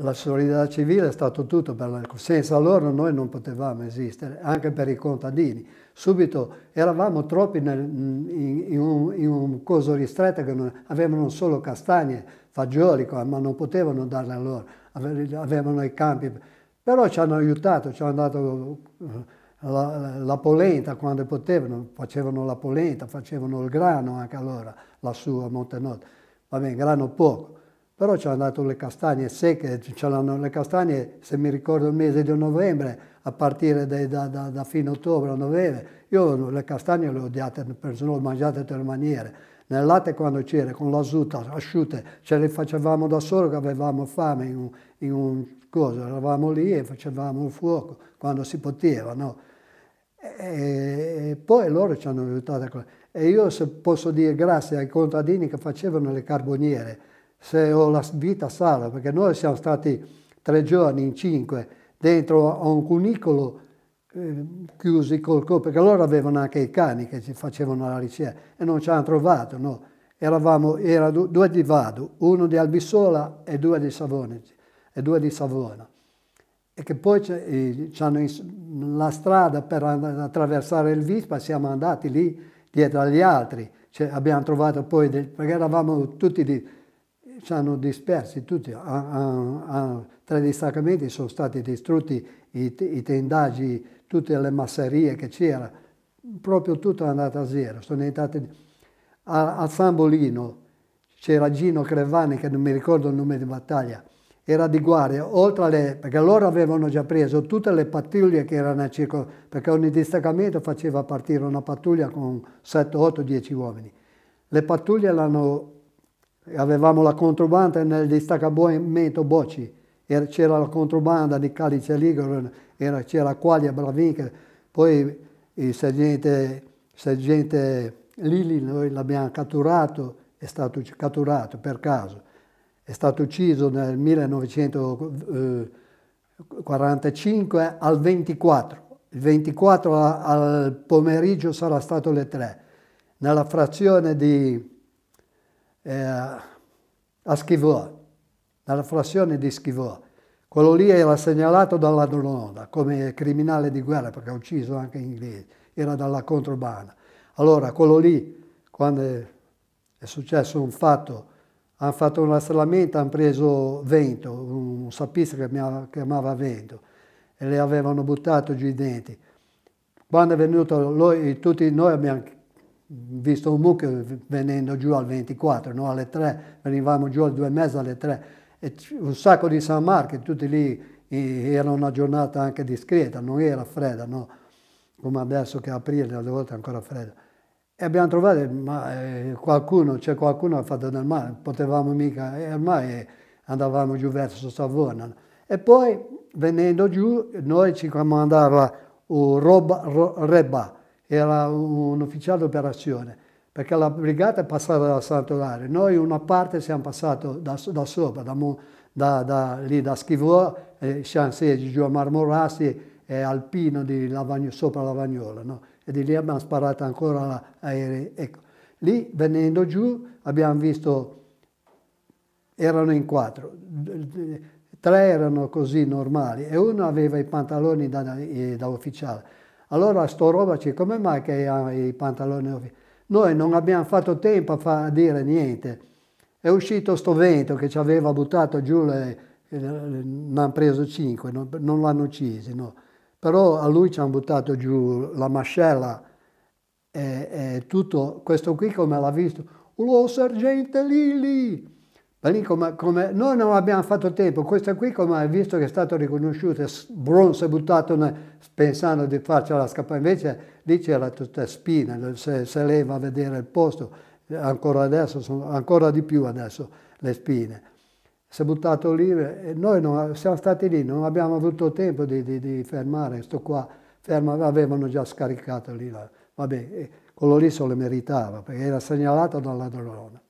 la solidarietà civile è stato tutto per l'Alco. Senza loro noi non potevamo esistere, anche per i contadini. Subito eravamo troppi nel, in, in, un, in, un, coso ristretto che non, avevano solo castagne, fagioli, ma non potevano darle a loro, avevano i campi. Però ci hanno aiutato, ci hanno dato eh, la, la polenta quando potevano, facevano la polenta, facevano il grano anche allora, lassù a Montenot. Va bene, grano poco però ci hanno dato le castagne secche, ce l'hanno le castagne, se mi ricordo il mese di novembre, a partire da, da, da, da fine ottobre, novembre. Io le castagne le ho odiate, le mangiate in tre maniere. Nel latte quando c'era, con la zuta, asciute, ce le facevamo da solo che avevamo fame in un, in un cosa, eravamo lì e facevamo il fuoco quando si poteva, no? E, e poi loro ci hanno aiutato. E io posso dire grazie ai contadini che facevano le carboniere, se ho la vita sana, perché noi siamo stati tre giorni in cinque dentro a un cunicolo eh, chiusi col colpo, perché loro avevano anche i cani che ci facevano la ricerca e non ci hanno trovato, no. Eravamo, era due di Vado, uno di Albissola e due di Savona. E, due di Savona. e che poi c'hanno eh, la strada per attraversare il Vispa, siamo andati lì dietro agli altri, cioè, abbiamo trovato poi, del, perché eravamo tutti di ci hanno dispersi tutti, a, a, a, tra i distaccamenti sono stati distrutti i, i tendaggi, tutte le masserie che c'era, proprio tutto è andato a zero. Sono entrati a, a Sambolino c'era Gino Crevani che non mi ricordo il nome di battaglia, era di guardia, oltre alle, perché loro avevano già preso tutte le pattuglie che erano a circolo, perché ogni distaccamento faceva partire una pattuglia con 7, 8, 10 uomini. Le pattuglie l'hanno avevamo la controbanda nel distaccamento Bocci, er, c'era la controbanda di Calice Ligure, c'era Quaglia, Bravinca, poi il sergente, sergente Lilli noi l'abbiamo catturato, è stato catturato per caso, è stato ucciso nel 1945 al 24, il 24 al pomeriggio sarà stato le 3, nella frazione di eh, a Schivò, dalla frazione di Schivò. Quello lì era segnalato dalla Dronoda come criminale di guerra, perché ha ucciso anche inglesi, era dalla controbanda. Allora, quello lì, quando è successo un fatto, hanno fatto un rastrellamento, hanno preso Vento, un sapista che mi chiamava Vento, e le avevano buttato giù i denti. Quando è venuto, noi, tutti noi abbiamo visto un mucchio venendo giù al 24, no? alle 3, venivamo giù alle 2 e mezza, alle 3, e un sacco di San Marco, tutti lì, era una giornata anche discreta, non era fredda, no? come adesso che aprile, alle volte è ancora fredda. E abbiamo trovato, ma eh, qualcuno, c'è cioè qualcuno che ha fatto del male, potevamo mica, e ormai andavamo giù verso Savona. E poi, venendo giù, noi ci comandava un Roba, Reba, era un ufficiale d'operazione, perché la brigata è passata da Sant'Orario, noi una parte siamo passati da, da, sopra, da, da, da, lì da Schivò, eh, giù a Marmorassi e Alpino di Lavagno, sopra Lavagnola, no? e di lì abbiamo sparato ancora aerei. Ecco. Lì venendo giù abbiamo visto, erano in quattro, tre erano così normali e uno aveva i pantaloni da, da eh, ufficiale allora sto roba dice, come mai che ha i pantaloni officali? Noi non abbiamo fatto tempo a, fa, a dire niente. È uscito sto vento che ci aveva buttato giù, le, eh, ne hanno preso cinque, non, non l'hanno ucciso. no. Però a lui ci hanno buttato giù la mascella e, e tutto questo qui come l'ha visto. Lo sergente Lili! Ma lì come, come, noi non abbiamo fatto tempo, questa qui come hai visto che è stato riconosciuto, Bron si è buttato ne, pensando di farcela scappare, invece lì c'era tutta spina, se, se leva a vedere il posto, ancora adesso, sono, ancora di più adesso le spine. Si è buttato lì eh, e noi non, siamo stati lì, non abbiamo avuto tempo di, di, di fermare, sto qua, ferma, avevano già scaricato lì, là. vabbè, eh, quello lì se lo meritava perché era segnalato dalla dall'adrona.